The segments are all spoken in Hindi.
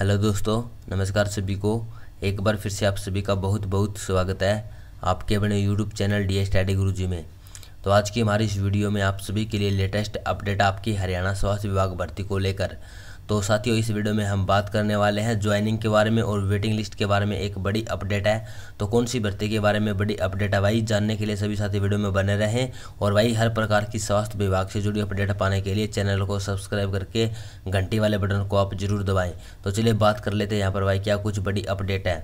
हेलो दोस्तों नमस्कार सभी को एक बार फिर से आप सभी का बहुत बहुत स्वागत है आपके अपने यूट्यूब चैनल डी स्टडी गुरु जी में तो आज की हमारी इस वीडियो में आप सभी के लिए लेटेस्ट अपडेट आपकी हरियाणा स्वास्थ्य विभाग भर्ती को लेकर तो साथियों इस वीडियो में हम बात करने वाले हैं ज्वाइनिंग के बारे में और वेटिंग लिस्ट के बारे में एक बड़ी अपडेट है तो कौन सी भर्ती के बारे में बड़ी अपडेट है भाई जानने के लिए सभी साथी वीडियो में बने रहें और भाई हर प्रकार की स्वास्थ्य विभाग से जुड़ी अपडेट पाने के लिए चैनल को सब्सक्राइब करके घंटी वाले बटन को आप जरूर दबाएँ तो चलिए बात कर लेते हैं यहाँ पर भाई क्या कुछ बड़ी अपडेट है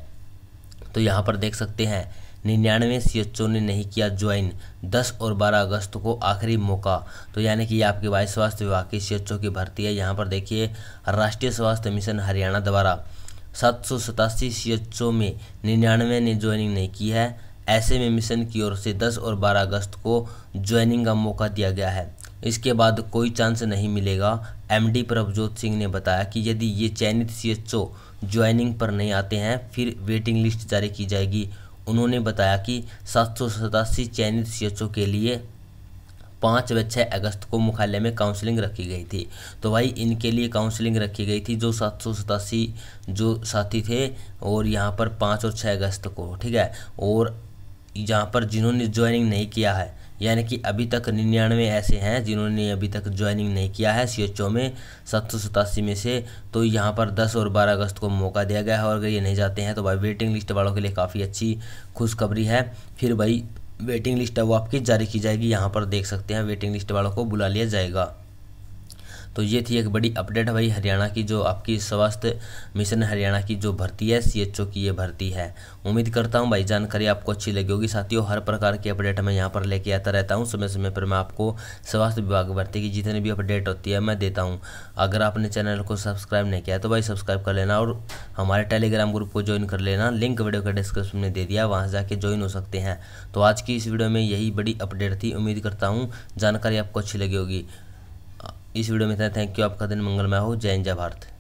तो यहाँ पर देख सकते हैं निन्यानवे सी ने नहीं किया ज्वाइन 10 और 12 अगस्त को आखिरी मौका तो यानी कि आपके वायु स्वास्थ्य विभाग की सी की भर्ती है यहाँ पर देखिए राष्ट्रीय स्वास्थ्य मिशन हरियाणा द्वारा सात सौ सतासी सी में निन्यानवे ने ज्वाइनिंग नहीं की है ऐसे में मिशन की ओर से 10 और 12 अगस्त को ज्वाइनिंग का मौका दिया गया है इसके बाद कोई चांस नहीं मिलेगा एमडी प्रभजोत सिंह ने बताया कि यदि ये चयनित सी एच ज्वाइनिंग पर नहीं आते हैं फिर वेटिंग लिस्ट जारी की जाएगी उन्होंने बताया कि सात सौ सतासी चयनित सी के लिए पाँच व छः अगस्त को मुख्यालय में काउंसलिंग रखी गई थी तो भाई इनके लिए काउंसलिंग रखी गई थी जो सात सौ सतासी जो साथी थे और यहाँ पर पाँच और छः अगस्त को ठीक है और यहाँ पर जिन्होंने ज्वाइनिंग नहीं किया है यानी कि अभी तक निन्यानवे ऐसे हैं जिन्होंने अभी तक ज्वाइनिंग नहीं किया है सी एच ओ में सात सौ सतासी में से तो यहाँ पर दस और बारह अगस्त को मौका दिया गया है और अगर ये नहीं जाते हैं तो भाई वेटिंग लिस्ट वालों के लिए काफ़ी अच्छी खुशखबरी है फिर भाई वेटिंग लिस्ट है वो आपकी जारी की जाएगी यहाँ पर देख सकते हैं वेटिंग लिस्ट वालों को बुला लिया जाएगा तो ये थी एक बड़ी अपडेट भाई हरियाणा की जो आपकी स्वास्थ्य मिशन हरियाणा की जो भर्ती है सी की ये भर्ती है उम्मीद करता हूँ भाई जानकारी आपको अच्छी लगी होगी साथियों हर प्रकार की अपडेट मैं यहाँ पर लेके आता रहता हूँ समय समय पर मैं आपको स्वास्थ्य विभाग भर्ती की जितनी भी अपडेट होती है मैं देता हूँ अगर आपने चैनल को सब्सक्राइब नहीं किया तो भाई सब्सक्राइब कर लेना और हमारे टेलीग्राम ग्रुप को ज्वाइन कर लेना लिंक वीडियो का डिस्क्रिप्शन में दे दिया वहाँ जाके ज्वाइन हो सकते हैं तो आज की इस वीडियो में यही बड़ी अपडेट थी उम्मीद करता हूँ जानकारी आपको अच्छी लगी होगी इस वीडियो में इतना थैंक यू आपका दिन मंगलमय हो जय जय भारत